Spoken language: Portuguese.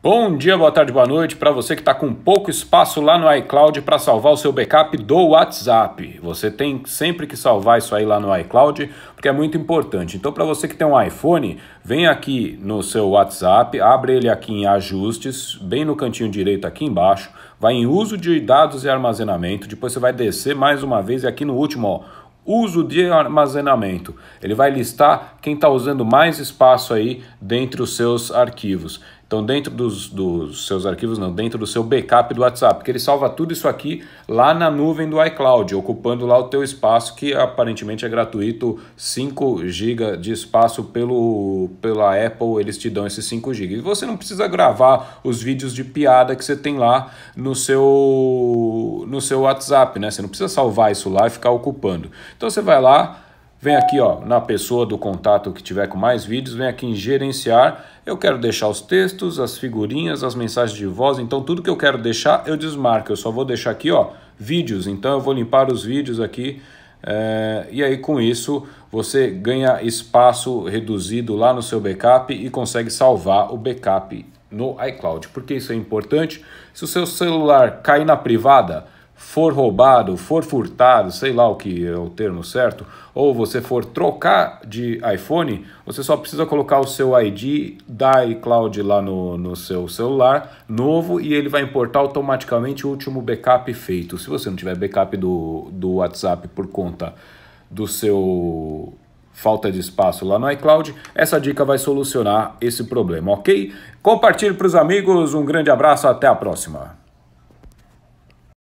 Bom dia, boa tarde, boa noite para você que está com pouco espaço lá no iCloud para salvar o seu backup do WhatsApp. Você tem sempre que salvar isso aí lá no iCloud, porque é muito importante. Então, para você que tem um iPhone, vem aqui no seu WhatsApp, abre ele aqui em Ajustes, bem no cantinho direito aqui embaixo, vai em Uso de dados e armazenamento, depois você vai descer mais uma vez e aqui no último, ó, uso de armazenamento. Ele vai listar quem está usando mais espaço aí dentre os seus arquivos. Então, dentro dos, dos, seus arquivos, não, dentro do seu backup do WhatsApp, porque ele salva tudo isso aqui lá na nuvem do iCloud, ocupando lá o teu espaço, que aparentemente é gratuito, 5 GB de espaço pelo, pela Apple, eles te dão esses 5 GB. E você não precisa gravar os vídeos de piada que você tem lá no seu, no seu WhatsApp, né? Você não precisa salvar isso lá e ficar ocupando. Então, você vai lá Vem aqui ó, na pessoa do contato que tiver com mais vídeos, vem aqui em gerenciar. Eu quero deixar os textos, as figurinhas, as mensagens de voz, então tudo que eu quero deixar eu desmarco. Eu só vou deixar aqui ó, vídeos, então eu vou limpar os vídeos aqui. É... e aí com isso você ganha espaço reduzido lá no seu backup e consegue salvar o backup no iCloud. Por que isso é importante? Se o seu celular cair na privada, for roubado, for furtado, sei lá o que é o termo certo, ou você for trocar de iPhone, você só precisa colocar o seu ID da iCloud lá no, no seu celular novo e ele vai importar automaticamente o último backup feito. Se você não tiver backup do, do WhatsApp por conta do seu falta de espaço lá no iCloud, essa dica vai solucionar esse problema, ok? Compartilhe para os amigos, um grande abraço, até a próxima!